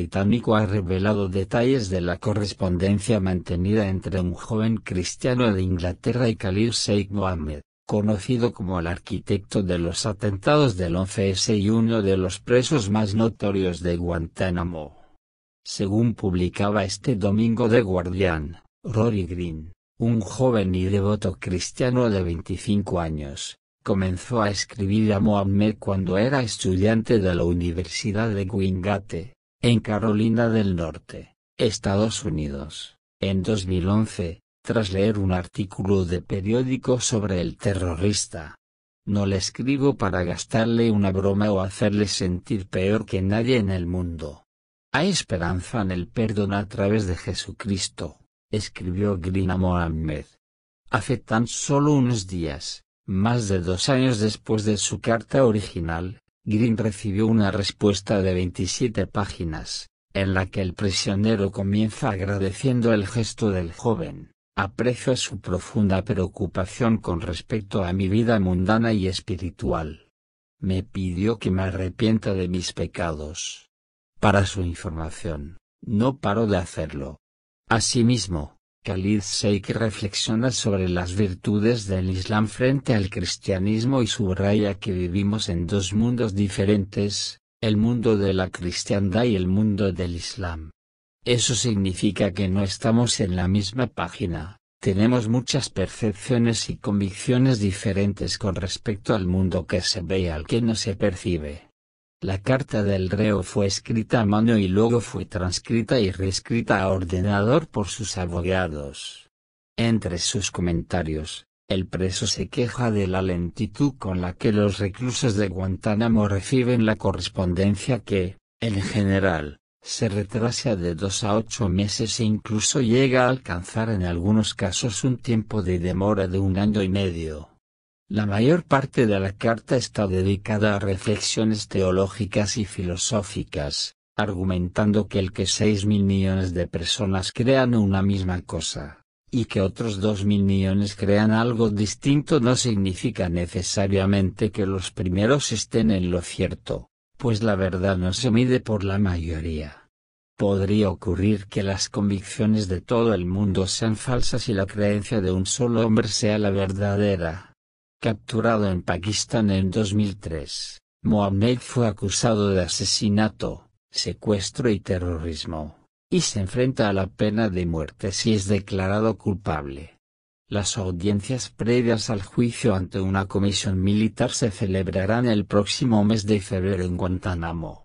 británico ha revelado detalles de la correspondencia mantenida entre un joven cristiano de Inglaterra y Khalil Sheikh Mohammed, conocido como el arquitecto de los atentados del 11S y uno de los presos más notorios de Guantánamo. Según publicaba este domingo The Guardian, Rory Green, un joven y devoto cristiano de 25 años, comenzó a escribir a Mohammed cuando era estudiante de la Universidad de Wingate, en Carolina del Norte, Estados Unidos, en 2011, tras leer un artículo de periódico sobre el terrorista. No le escribo para gastarle una broma o hacerle sentir peor que nadie en el mundo. Hay esperanza en el perdón a través de Jesucristo, escribió Grina Mohammed. Hace tan solo unos días, más de dos años después de su carta original, Green recibió una respuesta de 27 páginas, en la que el prisionero comienza agradeciendo el gesto del joven, aprecio su profunda preocupación con respecto a mi vida mundana y espiritual. Me pidió que me arrepienta de mis pecados. Para su información, no paro de hacerlo. Asimismo, Khalid Sheikh reflexiona sobre las virtudes del Islam frente al cristianismo y subraya que vivimos en dos mundos diferentes, el mundo de la cristiandad y el mundo del Islam. Eso significa que no estamos en la misma página, tenemos muchas percepciones y convicciones diferentes con respecto al mundo que se ve y al que no se percibe. La carta del reo fue escrita a mano y luego fue transcrita y reescrita a ordenador por sus abogados. Entre sus comentarios, el preso se queja de la lentitud con la que los reclusos de Guantánamo reciben la correspondencia que, en general, se retrasa de dos a ocho meses e incluso llega a alcanzar en algunos casos un tiempo de demora de un año y medio. La mayor parte de la carta está dedicada a reflexiones teológicas y filosóficas, argumentando que el que 6 mil millones de personas crean una misma cosa, y que otros dos mil millones crean algo distinto no significa necesariamente que los primeros estén en lo cierto, pues la verdad no se mide por la mayoría. Podría ocurrir que las convicciones de todo el mundo sean falsas y la creencia de un solo hombre sea la verdadera. Capturado en Pakistán en 2003, Mohamed fue acusado de asesinato, secuestro y terrorismo, y se enfrenta a la pena de muerte si es declarado culpable. Las audiencias previas al juicio ante una comisión militar se celebrarán el próximo mes de febrero en Guantánamo.